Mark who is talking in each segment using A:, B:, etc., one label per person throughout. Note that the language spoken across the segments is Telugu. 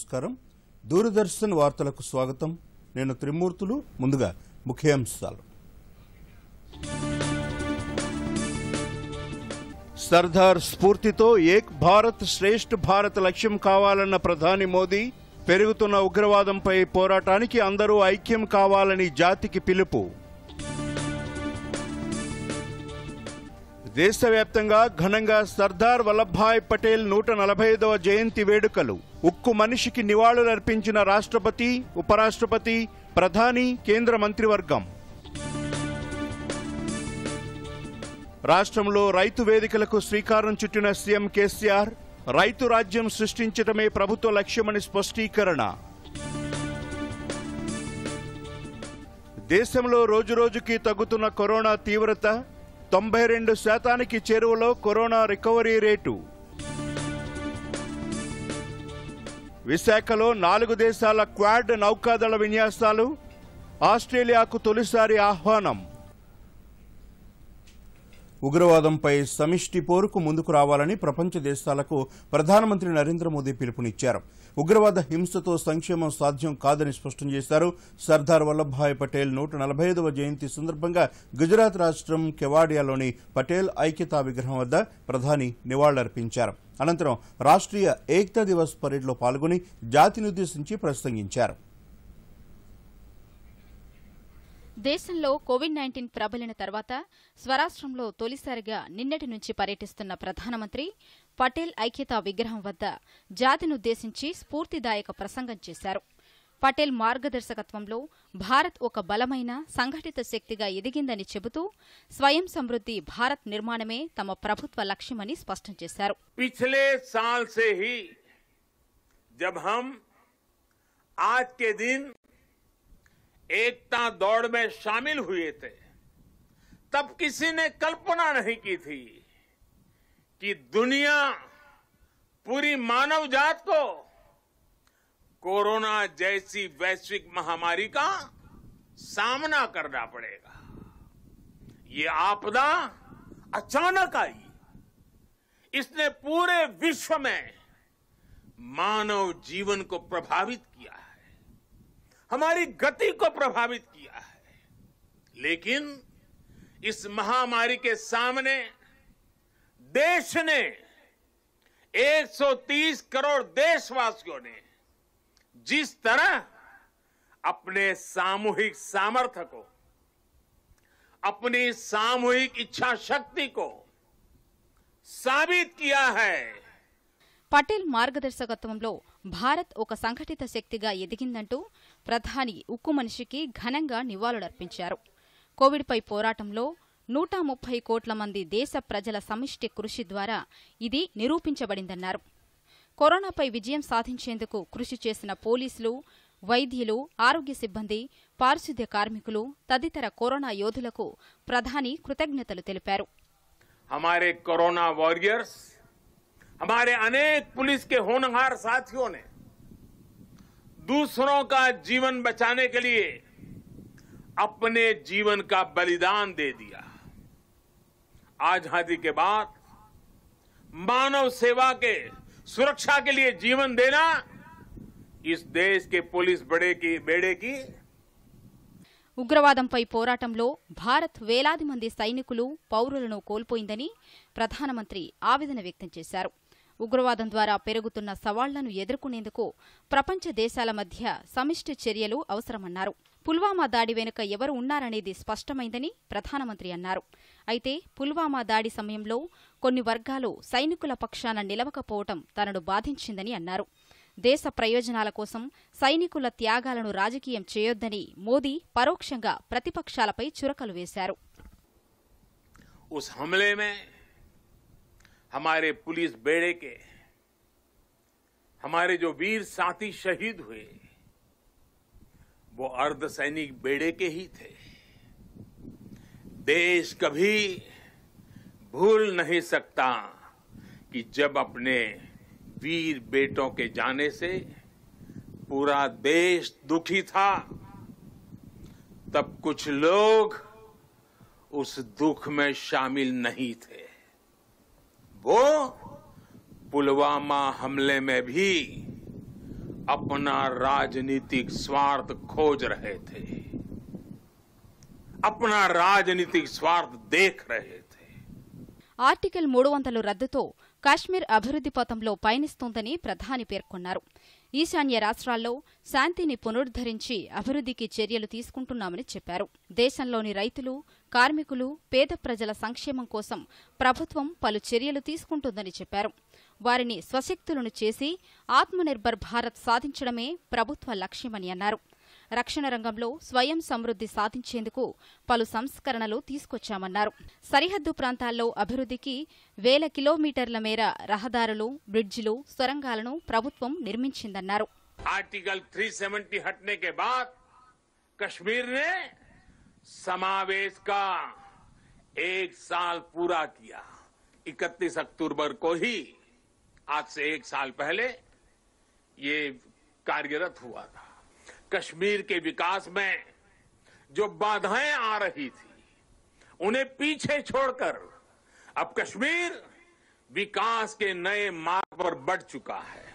A: నమస్కారం దూరదర్శన్ వార్తలకు స్వాగతం నేను త్రిమూర్తులు ముందుగా ముఖ్యాంశాలు సర్దార్ స్ఫూర్తితో ఏక్ భారత్ శ్రేష్ఠ భారత్ లక్ష్యం కావాలన్న ప్రధాని మోదీ పెరుగుతున్న ఉగ్రవాదంపై పోరాటానికి అందరూ ఐక్యం కావాలని జాతికి పిలుపు దేశవ్యాప్తంగా ఘనంగా సర్దార్ వల్లభాయ్ పటేల్ నూట నలభై ఐదవ జయంతి వేడుకలు ఉక్కు మనిషికి నివాళులర్పించిన రాష్ట్రపతి ఉపరాష్ట్రపతి ప్రధాని కేంద్ర మంత్రివర్గం రాష్ట్రంలో రైతు వేదికలకు శ్రీకారం చుట్టిన సీఎం కేసీఆర్ రైతు రాజ్యం సృష్టించడమే ప్రభుత్వ లక్ష్యమని స్పష్టీకరణ దేశంలో రోజురోజుకి తగ్గుతున్న కరోనా తీవ్రత తొంభై రెండు శాతానికి చేరువలో కరోనా రికవరీ రేటు విశాఖలో నాలుగు దేశాల క్వాడ్ నౌకాదళ విన్యాసాలు ఆస్ట్రేలియాకు తొలిసారి ఆహ్వానం ఉగ్రవాదంపై సమిష్టి పోరుకు ముందుకు రావాలని ప్రపంచ దేశాలకు ప్రధానమంత్రి నరేంద్ర మోదీ పిలుపునిచ్చారు ఉగ్రవాద హింసతో సంక్షేమం సాధ్యం కాదని స్పష్టం చేశారు సర్దార్ వల్లభాయ్ పటేల్ నూట జయంతి సందర్భంగా గుజరాత్ రాష్ట్రం కెవాడియాలోని పటేల్ ఐక్యతా విగ్రహం వద్ద ప్రధాని నివాళులర్పించారు అనంతరం రాష్ట్రీయ ఏక్తా దివస్ పరేడ్లో పాల్గొని జాతినుద్దేశించి ప్రసంగించారు
B: దేశంలో కోవిడ్ నైన్టీన్ ప్రబలిన తర్వాత స్వరాష్ట్రంలో తొలిసారిగా నిన్నటి నుంచి పర్యటిస్తున్న ప్రధానమంత్రి పటేల్ ఐక్యతా విగ్రహం వద్ద జాతినుద్దేశించి స్ఫూర్తిదాయక ప్రసంగం చేశారు పటేల్ మార్గదర్శకత్వంలో భారత్ ఒక బలమైన సంఘటిత శక్తిగా ఎదిగిందని చెబుతూ స్వయం సమృద్ధి భారత్ నిర్మాణమే తమ ప్రభుత్వ లక్ష్యమని స్పష్టం చేశారు
C: एकता दौड़ में शामिल हुए थे तब किसी ने कल्पना नहीं की थी कि दुनिया पूरी मानव जात को कोरोना जैसी वैश्विक महामारी का सामना करना पड़ेगा ये आपदा अचानक आई इसने पूरे विश्व में मानव जीवन को प्रभावित किया है हमारी गति को प्रभावित किया है लेकिन इस महामारी के सामने देश ने 130 करोड़ देशवासियों ने जिस तरह अपने सामूहिक सामर्थ्य को अपनी सामूहिक इच्छा शक्ति को साबित किया है
B: పటేల్ మార్గదర్శకత్వంలో భారత్ ఒక సంఘటిత శక్తిగా ఎదిగిందంటూ ప్రధాని ఉక్కు మనిషికి ఘనంగా నివాళులర్పించారు కోవిడ్పై పోరాటంలో నూట ముప్పై కోట్ల మంది దేశ ప్రజల సమిష్టి కృషి ద్వారా ఇది నిరూపించబడిందన్నారు కరోనాపై విజయం సాధించేందుకు కృషి చేసిన పోలీసులు వైద్యులు ఆరోగ్య సిబ్బంది పారిశుద్ధ్య కార్మికులు తదితర కరోనా యోధులకు ప్రధాని కృతజ్ఞతలు తెలిపారు
C: हमारे अनेक पुलिस के होनहार साथियों ने दूसरों का जीवन बचाने के लिए अपने जीवन का बलिदान दे दिया आजादी के बाद मानव सेवा के सुरक्षा के लिए जीवन देना इस देश के पुलिस बड़े की बेड़े की
B: ఉగ్రవాదంపై పోరాటంలో భారత్ వేలాది మంది సైనికులు పౌరులను కోల్పోయిందని ప్రధానమంత్రి ఆవేదన వ్యక్తం చేశారు ఉగ్రవాదం ద్వారా పెరుగుతున్న సవాళ్లను ఎదుర్కొనేందుకు ప్రపంచ దేశాల మధ్య సమిష్టి చర్యలు అవసరమన్నారు పుల్వామా దాడి వెనుక ఎవరు ఉన్నారనేది స్పష్టమైందని ప్రధానమంత్రి అన్నారు అయితే పుల్వామా దాడి సమయంలో కొన్ని వర్గాలు సైనికుల పక్షాన నిలవకపోవటం తనను బాధించిందని అన్నారు దేశ ప్రయోజనాల కోసం సైనికుల త్యాగాలను రాజకీయం చేయొద్దని మోదీ పరోక్షంగా ప్రతిపక్షాలపై చురకలు వేశారు
C: हमारे पुलिस बेड़े के हमारे जो वीर साथी शहीद हुए वो अर्धसैनिक बेड़े के ही थे देश कभी भूल नहीं सकता कि जब अपने वीर बेटों के जाने से पूरा देश दुखी था तब कुछ लोग उस दुख में शामिल नहीं थे वो पुलवामा हमले में भी अपना राजनीतिक स्वार्थ खोज रहे थे अपना राजनीतिक स्वार्थ देख रहे थे
B: ఆర్టికల్ మూడు వందల రద్దుతో కాశ్మీర్ అభివృద్ధి పథంలో పయనిస్తోందని ప్రధాని పేర్కొన్నారు ఈశాన్య రాష్ట్రాల్లో శాంతిని పునరుద్ధరించి అభివృద్ధికి చర్యలు తీసుకుంటున్నామని చెప్పారు దేశంలోని రైతులు కార్మికులు పేద ప్రజల సంక్షేమం కోసం ప్రభుత్వం పలు చర్యలు తీసుకుంటుందని చెప్పారు వారిని స్వశక్తులను చేసి ఆత్మనిర్భర్ భారత్ సాధించడమే ప్రభుత్వ లక్ష్యమని అన్నారు రక్షణ రంగంలో స్వయం సమృద్ధి సాధించేందుకు పలు సంస్కరణలు తీసుకొచ్చామన్నారు సరిహద్దు ప్రాంతాల్లో అభివృద్ధికి వేల కిలోమీటర్ల మేర రహదారులు బ్రిడ్జిలు సొరంగాలను ప్రభుత్వం నిర్మించిందన్నారు
C: ఆర్టికల్ త్రీ సెవెంటీ హట్నే కే బాద్ కశ్మీర్ నే समावेश का एक साल पूरा किया 31 अक्टूबर को ही आज से एक साल पहले ये कार्यरत हुआ था कश्मीर के विकास में जो बाधाएं आ रही थी उन्हें पीछे छोड़कर अब कश्मीर विकास के नए मार्ग पर बढ़ चुका है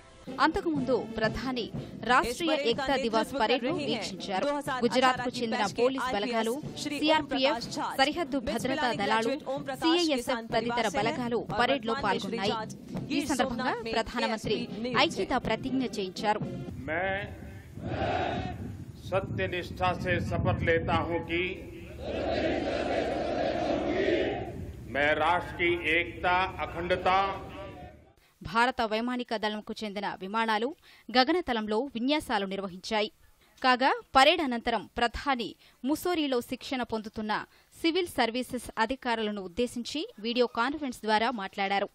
B: అంతకుముందు ప్రధాని రాష్ట్రీయ ఏకతా దివాస్ పరేడ్ను వీక్షించారు గుజరాత్ కు చెందిన పోలీస్ బలగాలు సిఆర్పీఎఫ్ సరిహద్దు భద్రతా దళాలు సిఐఎస్ఎఫ్ తదితర బలగాలు పరేడ్ లో పాల్గొన్నాయి ఈ సందర్భంగా ప్రధానమంత్రి ఐక్యతా ప్రతిజ్ఞ చేయించారు
C: सत्य निष्ठा से शपथ लेता हूं कि मैं राष्ट्र की एकता अखंडता
B: భారత వైమానిక దళంకు చెందిన విమానాలు గగనతలంలో విన్యాసాలు నిర్వహించాయి కాగా పరేడ్ అనంతరం ప్రధాని ముసోరీలో శిక్షణ పొందుతున్న సివిల్ సర్వీసెస్ అధికారులను ఉద్దేశించి వీడియో కాన్ఫరెన్స్ ద్వారా మాట్లాడారు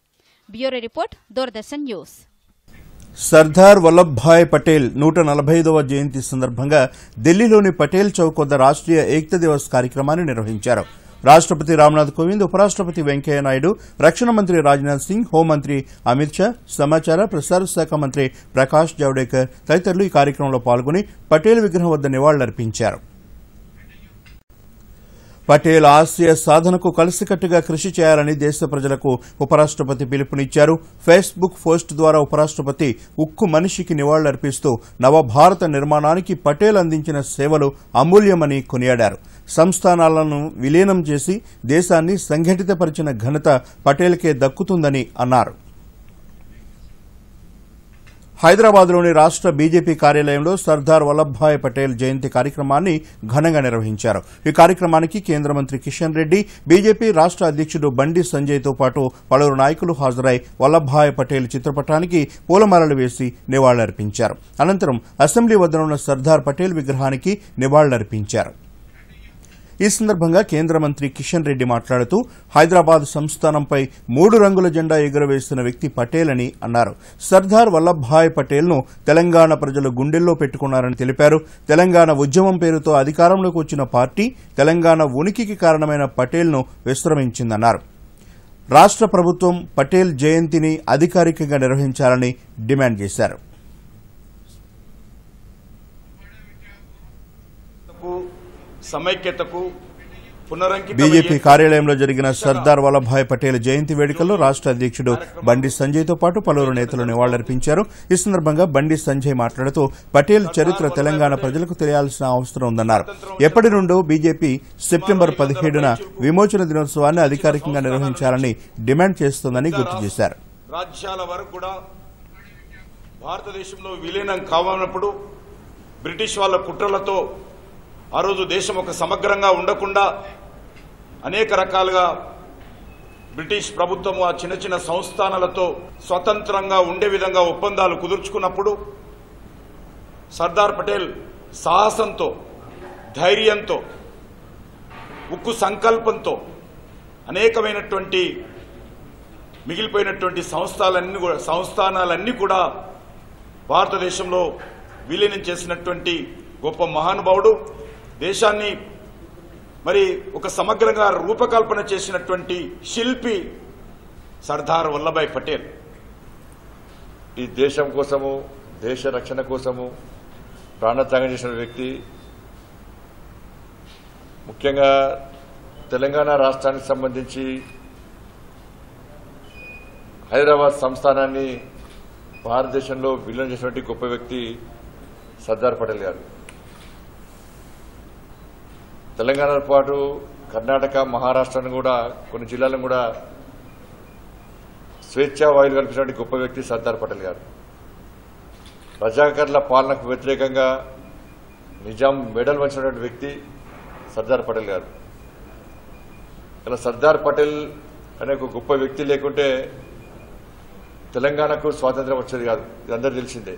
B: bureau report Doordarshan news
A: Sardar Vallabhbhai Patel నూట నలభై ఐదవ జయంతి సందర్భంగా ఢిల్లీలోని పటేల్ చౌక్ వద్ద రాష్ట్రీయ ఏక్తా దివస్ కార్యక్రమాన్ని నిర్వహించారు రాష్టపతి రామ్నాథ్ కోవింద్ ఉపరాష్టపతి వెంకయ్యనాయుడు రక్షణ మంత్రి రాజ్నాథ్ సింగ్ హోంమంత్రి అమిత్ షా సమాచార ప్రసార శాఖ మంత్రి ప్రకాష్ జావడేకర్ తదితరులు ఈ కార్యక్రమంలో పాల్గొని పటేల్ విగ్రహం వద్ద నివాళులర్పించారు పటేల్ ఆసియా సాధనకు కలిసికట్టుగా కృషి చేయాలని దేశ ప్రజలకు ఉపరాష్టపతి పిలుపునిచ్చారు ఫేస్బుక్ పోస్ట్ ద్వారా ఉపరాష్టపతి ఉక్కు మనిషికి నివాళులర్పిస్తూ నవభారత నిర్మాణానికి పటేల్ అందించిన సేవలు అమూల్యమని కొనియాడారు సంస్థానాలను విలీనం చేసి దేశాన్ని సంఘటితపరిచిన ఘనత పటేల్కే దక్కుతుందని అన్నారు హైదరాబాద్లోని రాష్ట్ర బీజేపీ కార్యాలయంలో సర్దార్ వల్లభాయ్ పటేల్ జయంతి కార్యక్రమాన్ని ఘనంగా నిర్వహించారు ఈ కార్యక్రమానికి కేంద్ర మంత్రి కిషన్ రెడ్డి బీజేపీ రాష్ట్ర అధ్యక్షుడు బండి సంజయ్తో పాటు పలువురు నాయకులు హాజరై వల్లభాయ్ పటేల్ చిత్రపటానికి పూలమాలలు వేసి నివాళులర్పించారు అనంతరం అసెంబ్లీ వద్ద ఉన్న సర్దార్ పటేల్ విగ్రహానికి నివాళులర్పించారు ఈ సందర్భంగా కేంద్ర మంత్రి కిషన్ రెడ్డి మాట్లాడుతూ హైదరాబాద్ సంస్థానంపై మూడు రంగుల జెండా ఎగురవేస్తున్న వ్యక్తి పటేల్ అని అన్నారు సర్దార్ వల్లభాయ్ పటేల్ను తెలంగాణ ప్రజలు గుండెల్లో పెట్టుకున్నారని తెలిపారు తెలంగాణ ఉద్యమం పేరుతో అధికారంలోకి వచ్చిన పార్టీ తెలంగాణ ఉనికికి కారణమైన పటేల్ను విశ్రమించిందన్నారు రాష్ట్ర ప్రభుత్వం పటేల్ జయంతిని అధికారికంగా నిర్వహించాలని డిమాండ్ చేశారు సమైక్యతకు బీజేపీ కార్యాలయంలో జరిగిన సర్దార్ వల్లభాయ్ పటేల్ జయంతి వేడుకల్లో రాష్ట అధ్యక్షుడు బండి సంజయ్తో పాటు పలువురు నేతలు నివాళులర్పించారు ఈ సందర్భంగా బండి సంజయ్ మాట్లాడుతూ పటేల్ చరిత్ర తెలంగాణ ప్రజలకు తెలియాల్సిన అవసరం ఉందన్నారు ఎప్పటి నుండో బీజేపీ సెప్టెంబర్ పదిహేడున విమోచన దినోత్సవాన్ని అధికారికంగా నిర్వహించాలని డిమాండ్ చేస్తోందని గుర్తు చేశారు భారతదేశంలో విలీనం కావాలన్నప్పుడు బ్రిటిష్ వాళ్ళ కుట్రలతో ఆ రోజు దేశం ఒక సమగ్రంగా ఉండకుండా అనేక రకాలుగా బ్రిటిష్
C: ప్రభుత్వము ఆ చిన్న చిన్న సంస్థానాలతో స్వతంత్రంగా ఉండే విధంగా ఒప్పందాలు కుదుర్చుకున్నప్పుడు సర్దార్ పటేల్ సాహసంతో ధైర్యంతో
A: ఉక్కు సంకల్పంతో అనేకమైనటువంటి మిగిలిపోయినటువంటి సంస్థలన్నీ కూడా సంస్థానాలన్నీ కూడా భారతదేశంలో విలీనం చేసినటువంటి గొప్ప మహానుభావుడు దేశాన్ని మరి ఒక సమగ్రంగా రూపకల్పన చేసినటువంటి శిల్పి సర్దార్ వల్లభాయ్ పటేల్ ఈ దేశం కోసము దేశ రక్షణ కోసము ప్రాణత్యాగం చేసిన వ్యక్తి ముఖ్యంగా తెలంగాణ రాష్ట్రానికి సంబంధించి హైదరాబాద్ సంస్థానాన్ని భారతదేశంలో విలీనం చేసినటువంటి గొప్ప వ్యక్తి సర్దార్ పటేల్ గారు తెలంగాణతో పాటు కర్ణాటక మహారాష్ట్రను కూడా కొన్ని జిల్లాలను కూడా స్వేచ్ఛ వాయులు కల్పించినటువంటి గొప్ప వ్యక్తి సర్దార్ పటేల్ గారు ప్రజాకర్ల పాలనకు వ్యతిరేకంగా నిజాం మెడల్ వంచినటువంటి వ్యక్తి సర్దార్ పటేల్ గారు ఇలా సర్దార్ పటేల్ అనే ఒక గొప్ప వ్యక్తి లేకుంటే తెలంగాణకు స్వాతంత్రం వచ్చేది కాదు ఇది ఇదందరూ తెలిసిందే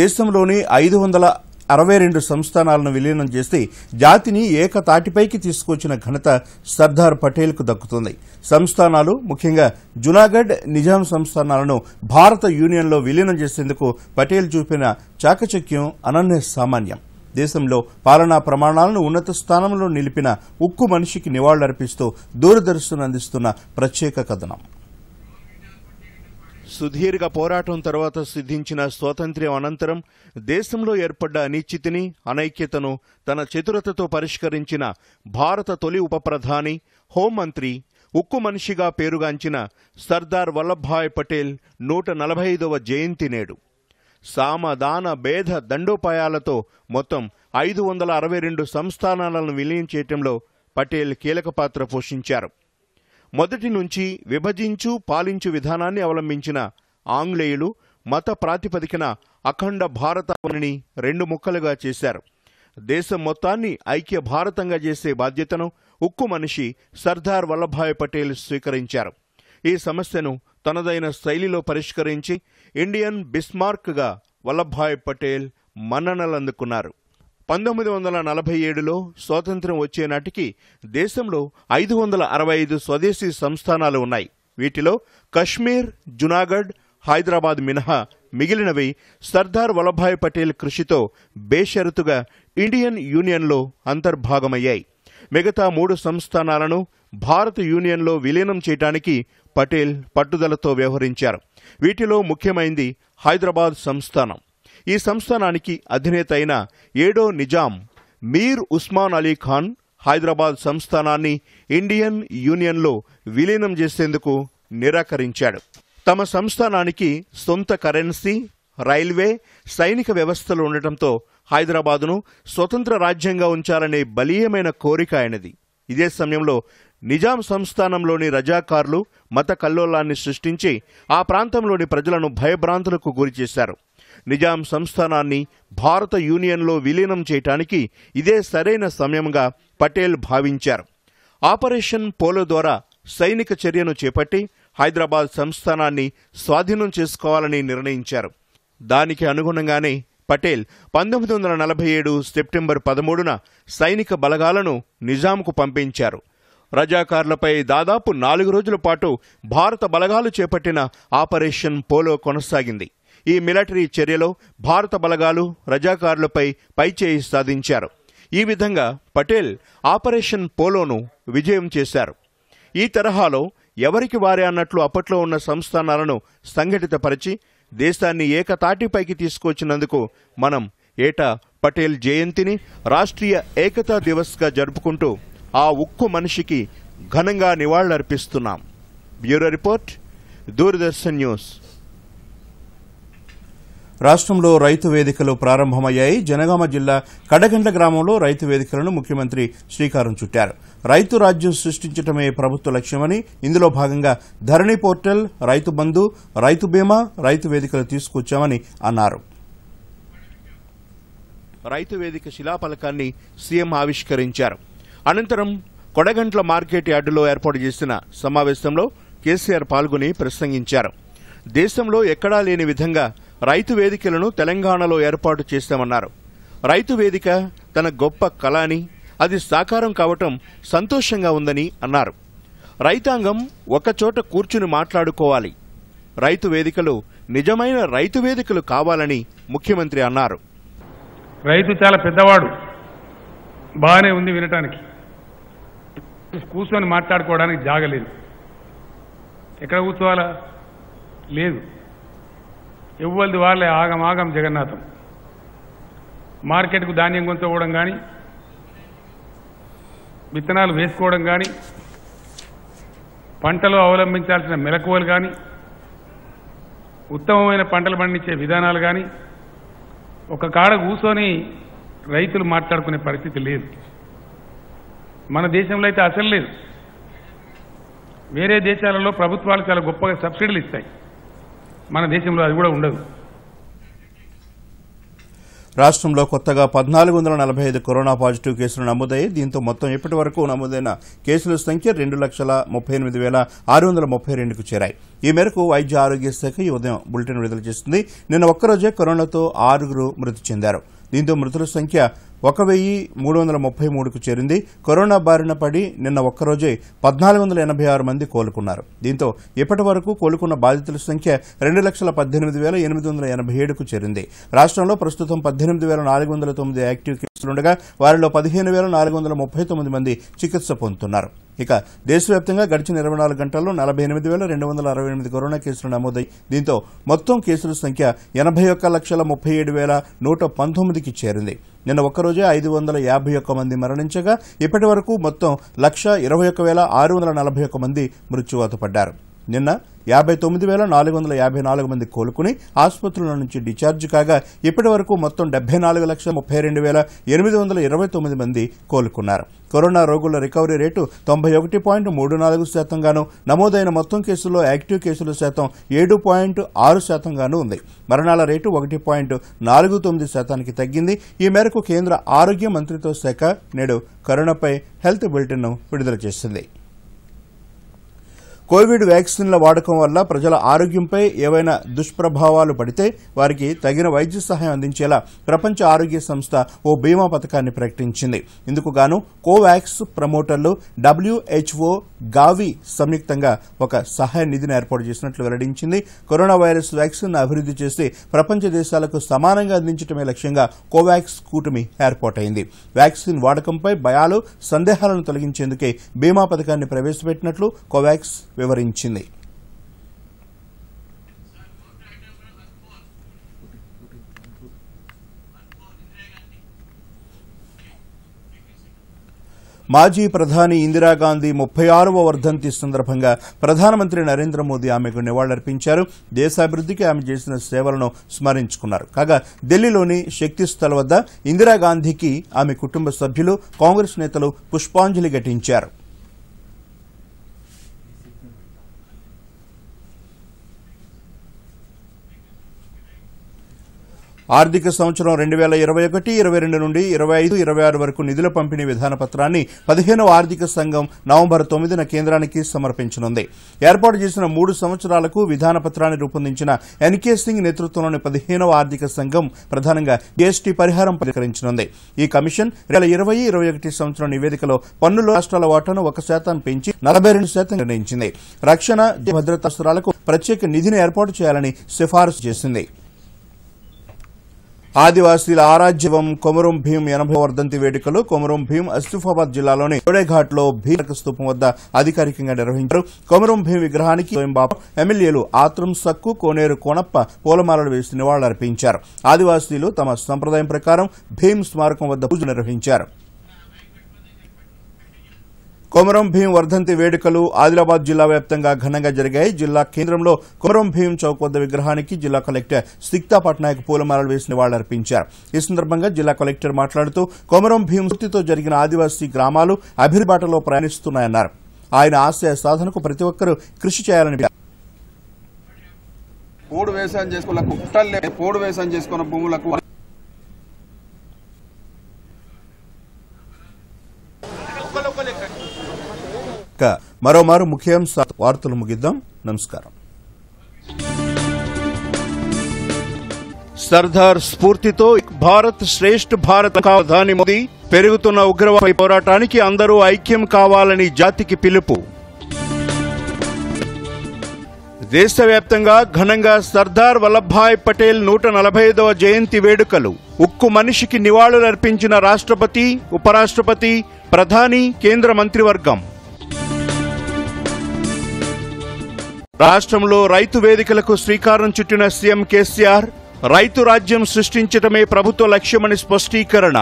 A: దేశంలోని ఐదు వందల అరవై రెండు సంస్థానాలను విలీనం చేసి జాతిని ఏకతాటిపైకి తీసుకొచ్చిన ఘనత సర్దార్ పటేల్కు దక్కుతుంది సంస్థానాలు ముఖ్యంగా జునాగఢ్ నిజాం సంస్థానాలను భారత యూనియన్లో విలీనం చేసేందుకు పటేల్ చూపిన చాకచక్యం అనన్య సామాన్యం దేశంలో పాలనా ప్రమాణాలను ఉన్నత స్థానంలో నిలిపిన ఉక్కు మనిషికి నివాళులర్పిస్తూ దూరదర్శన్ అందిస్తున్న ప్రత్యేక కథనం సుదీర్ఘ పోరాటం తర్వాత సిద్ధించిన స్వాతంత్ర్యం అనంతరం దేశంలో ఏర్పడ్డ అనిశ్చితిని అనైక్యతను తన చతురతతో పరిష్కరించిన భారత తొలి ఉప ప్రధాని హోంమంత్రి ఉక్కు మనిషిగా పేరుగాంచిన సర్దార్ వల్లభాయ్ పటేల్ నూట నలభై ఐదవ జయంతి నేడు సామదాన భేద దండోపాయాలతో మొత్తం ఐదు వందల అరవై రెండు సంస్థానాలను విలీనం చేయటంలో పటేల్ కీలక పాత్ర పోషించారు మొదటి నుంచి విభజించు పాలించు విధానాన్ని అవలంబించిన ఆంగ్లేయులు మత ప్రాతిపదికన అఖండ భారతని రెండు ముక్కలుగా చేశారు దేశం మొత్తాన్ని ఐక్య భారతంగా చేసే బాధ్యతను ఉక్కు మనిషి సర్దార్ వల్లభాయ్ పటేల్ స్వీకరించారు ఈ సమస్యను తనదైన శైలిలో పరిష్కరించి ఇండియన్ బిస్మార్క్గా వల్లభాయ్ పటేల్ మన్ననలందుకున్నారు పంతొమ్మిది వందల నలభై ఏడులో స్వాతంత్ర్యం వచ్చేనాటికి దేశంలో ఐదు వందల అరవై ఐదు స్వదేశీ సంస్థానాలు ఉన్నాయి వీటిలో కశ్మీర్ జునాగఢ్ హైదరాబాద్ మినహా మిగిలినవి సర్దార్ వల్లభాయ్ పటేల్ కృషితో బేషరతుగా ఇండియన్ యూనియన్లో అంతర్భాగమయ్యాయి మిగతా మూడు సంస్థానాలను భారత యూనియన్లో విలీనం చేయడానికి పటేల్ పట్టుదలతో వ్యవహరించారు వీటిలో ముఖ్యమైంది హైదరాబాద్ సంస్థానం ఈ సంస్థానానికి అధినేత అయిన ఏడో నిజాం మీర్ ఉస్మాన్ అలీ ఖాన్ హైదరాబాద్ సంస్థానాన్ని ఇండియన్ యూనియన్లో విలీనం చేసేందుకు నిరాకరించాడు తమ సంస్థానానికి సొంత కరెన్సీ రైల్వే సైనిక వ్యవస్థలు ఉండటంతో హైదరాబాదును స్వతంత్ర రాజ్యంగా ఉంచాలనే బలీయమైన కోరిక ఆయనది ఇదే సమయంలో నిజాం సంస్థానంలోని రజాకార్లు మత కల్లోలాన్ని సృష్టించి ఆ ప్రాంతంలోని ప్రజలను భయభ్రాంతులకు గురిచేశారు నిజాం సంస్థానాన్ని భారత యూనియన్లో విలీనం చేయటానికి ఇదే సరైన సమయంగా పటేల్ భావించారు ఆపరేషన్ పోలో ద్వారా సైనిక చర్యను చేపట్టి హైదరాబాద్ సంస్థానాన్ని స్వాధీనం చేసుకోవాలని నిర్ణయించారు దానికి అనుగుణంగానే పటేల్ పంతొమ్మిది వందల నలభై ఏడు సెప్టెంబర్ పదమూడున సైనిక బలగాలను నిజాంకు పంపించారు రజాకార్లపై దాదాపు నాలుగు రోజుల పాటు భారత బలగాలు చేపట్టిన ఆపరేషన్ పోలో కొనసాగింది ఈ మిలటరీ చర్యలో భారత బలగాలు రజాకారులపై పైచేయి సాధించారు ఈ విధంగా పటేల్ ఆపరేషన్ పోలోను విజయం చేశారు ఈ తరహాలో ఎవరికి వారే అన్నట్లు అప్పట్లో ఉన్న సంస్థానాలను సంఘటితపరిచి దేశాన్ని ఏకతాటిపైకి తీసుకొచ్చినందుకు మనం ఏటా పటేల్ జయంతిని రాష్ట్రీయ ఏకతా దివస్గా జరుపుకుంటూ ఆ ఉక్కు మనిషికి ఘనంగా నివాళులర్పిస్తున్నాం బ్యూరో రిపోర్ట్ దూరదర్శన్ న్యూస్ రాష్ట్రంలో రైతు వేదికలు ప్రారంభమయ్యాయి జనగామ జిల్లా కడగండ్ల గ్రామంలో రైతు వేదికలను ముఖ్యమంత్రి శ్రీకారం చుట్టారు రైతు రాజ్యం సృష్టించడమే ప్రభుత్వ లక్ష్యమని ఇందులో భాగంగా ధరణి పోర్టల్ రైతు బంధు రైతు బీమా రైతు వేదికలు తీసుకొచ్చామని అన్నారు రైతు వేదిక శిలాఫలకాన్ని సీఎం ఆవిష్కరించారు అనంతరం కొడగంట్ల మార్కెట్ యార్డులో ఏర్పాటు చేసిన సమావేశంలో కేసీఆర్ పాల్గొని ప్రసంగించారు దేశంలో ఎక్కడా లేని విధంగా రైతు వేదికలను తెలంగాణలో ఏర్పాటు చేశామన్నారు రైతు వేదిక తన గొప్ప కళ అని అది సాకారం కావటం సంతోషంగా ఉందని అన్నారు రైతాంగం ఒకచోట కూర్చుని మాట్లాడుకోవాలి రైతు వేదికలు నిజమైన రైతు వేదికలు కావాలని ముఖ్యమంత్రి అన్నారు
C: రైతు చాలా పెద్దవాడు బాగానే ఉంది వినటానికి కూర్చొని మాట్లాడుకోవడానికి జాగలేదు ఎక్కడ కూర్చోవాలా లేదు ఇవ్వలది వాళ్ళే ఆగమాగం జగన్నాథం మార్కెట్కు ధాన్యం కొంచవడం కానీ విత్తనాలు వేసుకోవడం కానీ పంటలు అవలంబించాల్సిన మెలకువలు కానీ ఉత్తమమైన పంటలు పండించే విధానాలు కానీ ఒక కాడ కూర్చొని రైతులు మాట్లాడుకునే పరిస్థితి లేదు మన దేశంలో అయితే అసలు లేదు వేరే దేశాలలో ప్రభుత్వాలు చాలా గొప్పగా సబ్సిడీలు ఇస్తాయి మన దేశంలో అది కూడా ఉండదు
A: రాష్ట్రంలో కొత్తగా పద్నాలుగు వందల నలభై ఐదు కరోనా పాజిటివ్ కేసులు నమోదయ్యాయి దీంతో మొత్తం ఇప్పటి వరకు నమోదైన కేసుల సంఖ్య రెండు లక్షల ముప్పై ఎనిమిది వేల ఆరు వందల ముప్పై రెండుకు చేరాయి ఈ మేరకు వైద్య ఆరోగ్య శాఖ ఈ ఉదయం బులెటిన్ విడుదల చేసింది నిన్న ఒక్కరోజే కరోనాతో ఆరుగురు మృతి చెందారు దీంతో మృతుల సంఖ్య ఒక వెయ్యి మూడు వందల ముప్పై మూడుకు చేరింది కరోనా బారిన పడి నిన్న ఒక్కరోజే పద్నాలుగు వందల ఎనభై ఆరు మంది కోలుకున్నారు దీంతో ఇప్పటి వరకు కోలుకున్న బాధితుల సంఖ్య రెండు లక్షల పద్దెనిమిది వేల ఎనిమిది వందల ఎనభై ఏడుకు చేరింది రాష్ట్రంలో ప్రస్తుతం పద్దెనిమిది వేల నాలుగు వందల తొమ్మిది యాక్టివ్ కేసులుండగా వారిలో పదిహేను వేల నాలుగు వందల ముప్పై తొమ్మిది మంది చికిత్స పొందుతున్నారు ఇక దేశవ్యాప్తంగా గడిచిన ఇరవై నాలుగు గంటల్లో నలభై ఎనిమిది వేల రెండు వందల అరవై ఎనిమిది కరోనా కేసులు నమోదై దీంతో మొత్తం కేసుల సంఖ్య ఎనభై ఒక్క లక్షల ముప్పై ఏడు వేల నూట పంతొమ్మిదికి చేరింది నిన్న ఒక్కరోజే ఐదు వందల యాభై ఒక్క మంది మరణించగా ఇప్పటి వరకు మొత్తం లక్ష ఇరవై ఒక్క వేల ఆరు వందల నలభై ఒక్క మంది మృత్యువాత పడ్డారు నిన్న యాభై తొమ్మిది వేల నాలుగు వందల యాభై నాలుగు మంది కోలుకుని ఆసుపత్రుల నుంచి డిశ్చార్జ్ కాగా ఇప్పటి వరకు మొత్తం డెబ్బై నాలుగు లక్షల ముప్పై రెండు వేల ఎనిమిది వందల ఇరవై తొమ్మిది మంది కోలుకున్నారు కరోనా రోగుల రికవరీ రేటు తొంభై ఒకటి పాయింట్ మూడు నాలుగు శాతంగాను నమోదైన మొత్తం కేసుల్లో యాక్టివ్ కేసుల శాతం ఏడు పాయింట్ ఆరు శాతంగాను ఉంది మరణాల రేటు ఒకటి పాయింట్ నాలుగు తొమ్మిది శాతానికి తగ్గింది ఈ మేరకు కేంద్ర ఆరోగ్య మంత్రిత్వ శాఖ నేడు కరోనాపై హెల్త్ బులెటిన్ను విడుదల చేసింది కోవిడ్ వ్యాక్సిన్ల వాడకం వల్ల ప్రజల ఆరోగ్యంపై ఏవైనా దుష్ప్రభావాలు పడితే వారికి తగిన వైద్య సహాయం అందించేలా ప్రపంచ ఆరోగ్య సంస్థ ఓ బీమా పథకాన్ని ప్రకటించింది ఇందుకు గాను కోవాక్స్ ప్రమోటర్లు డబ్ల్యూహెచ్ఓ గావి సంయుక్తంగా ఒక సహాయ నిధిని ఏర్పాటు చేసినట్లు వెల్లడించింది కరోనా వైరస్ వ్యాక్సిన్ అభివృద్ధి చేసి ప్రపంచ దేశాలకు సమానంగా అందించడమే లక్ష్యంగా కోవాక్స్ కూటమి ఏర్పాటైంది వ్యాక్సిన్ వాడకంపై భయాలు సందేహాలను తొలగించేందుకే బీమా పథకాన్ని ప్రవేశపెట్టినట్లు కోవాక్స్ వివరించింది మాజీ ప్రధాని ఇందిరాగాంధీ ముప్పై ఆరవ వర్ధంతి సందర్భంగా ప్రధానమంత్రి నరేంద్ర మోదీ ఆమెకు నివాళులర్పించారు దేశాభివృద్ధికి ఆమె చేసిన సేవలను స్మరించుకున్నారు కాగా ఢిల్లీలోని శక్తి స్థల్ వద్ద ఇందిరాగాంధీకి ఆమె కుటుంబ సభ్యులు కాంగ్రెస్ నేతలు పుష్పాంజలి ఘటించారు ఆర్థిక సంవత్సరం రెండు వేల ఇరవై ఒకటి ఇరవై రెండు నుండి ఇరవై ఐదు ఇరవై ఆరు వరకు నిధుల పంపిణీ విధాన పత్రాన్ని పదిహేనవ ఆర్థిక సంఘం నవంబర్ తొమ్మిదిన కేంద్రానికి సమర్పించనుంది ఏర్పాటు చేసిన మూడు సంవత్సరాలకు విధాన పత్రాన్ని రూపొందించిన ఎన్కే సింగ్ నేతృత్వంలోని పదిహేనవ ఆర్థిక సంఘం ప్రధానంగా జీఎస్టీ పరిహారం పరికరించనుంది ఈ కమిషన్ రెండు ఇరవై ఇరవై ఒకటి సంవత్సరం నివేదికలో పన్నుల రాష్ట్రాల వాటాను ఒక శాతం పెంచి నలభై రెండు శాతం నిర్ణయించింది రక్షణ భద్రతా ప్రత్యేక నిధిని ఏర్పాటు చేయాలని సిఫారసు చేసింది ఆదివాసీల ఆరాజ్యవం కొమరం భీం ఎనభై వర్ధంతి వేడుకలు కొమరం భీం అసిఫాబాద్ జిల్లాలోని జోడేఘాట్ లో భీమక స్థూపం వద్ద అధికారికంగా నిర్వహించారు కొమరం భీం విగ్రహానికి ఎమ్మెల్యేలు ఆత్రం సక్కు కోనేరు కోనప్ప పూలమాలలు వేసి నివాళులర్పించారు ఆదివాసీలు తమ సంప్రదాయం ప్రకారం భీం స్మారకం వద్ద పూజ నిర్వహించారు కొమరం భీం వర్ధంతి వేడుకలు ఆదిలాబాద్ జిల్లా వ్యాప్తంగా ఘనంగా జరిగాయి జిల్లా కేంద్రంలో కొమరం భీం చౌక్ వద్ద విగ్రహానికి జిల్లా కలెక్టర్ సిక్తా పట్నాయక్ పూలమాలలు వేసి నివాళులర్పించారు ఈ సందర్భంగా జిల్లా కలెక్టర్ మాట్లాడుతూ కొమరం భీం స్థితితో జరిగిన ఆదివాసీ గ్రామాలు అభిరిబాటలో ప్రయాణిస్తున్నాయన్నారు ఆయన ఆశయ సాధనకు ప్రతి ఒక్కరూ కృషి చేయాలని
C: పోడు వ్యవసాయం చేసుకున్న కుట్రలే పోడు వ్యవసాయం చేసుకున్న భూములకు
A: ఇక మరోమారు ముఖ్యాంశ వార్తలు ముగిద్దాం నమస్కారం సర్దార్ స్ఫూర్తితో భారత్ శ్రేష్ఠ భారత ప్రధాని మోదీ పెరుగుతున్న ఉగ్రవాద పోరాటానికి అందరూ ఐక్యం కావాలని జాతికి పిలుపు దేశవ్యాప్తంగా ఘనంగా సర్దార్ వల్లభాయ్ పటేల్ నూట నలభై ఐదవ జయంతి వేడుకలు ఉక్కు మనిషికి నివాళులర్పించిన రాష్ట్రపతి ఉపరాష్ట్రపతి ప్రధాని కేంద్ర మంత్రివర్గం రాష్ట్రంలో రైతు వేదికలకు శ్రీకారం చుట్టిన సీఎం కేసీఆర్ రైతు రాజ్యం సృష్టించటమే ప్రభుత్వ లక్ష్యమని స్పష్టీకరణ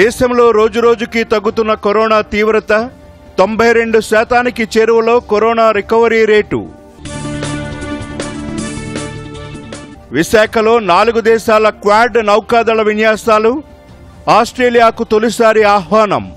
A: దేశంలో రోజురోజుకి తగ్గుతున్న కరోనా తీవ్రత తొంభై రెండు శాతానికి చేరువలో కరోనా రికవరీ రేటు విశాఖలో నాలుగు దేశాల క్వాడ్ నౌకాదళ విన్యాసాలు ఆస్ట్రేలియాకు తొలిసారి ఆహ్వానం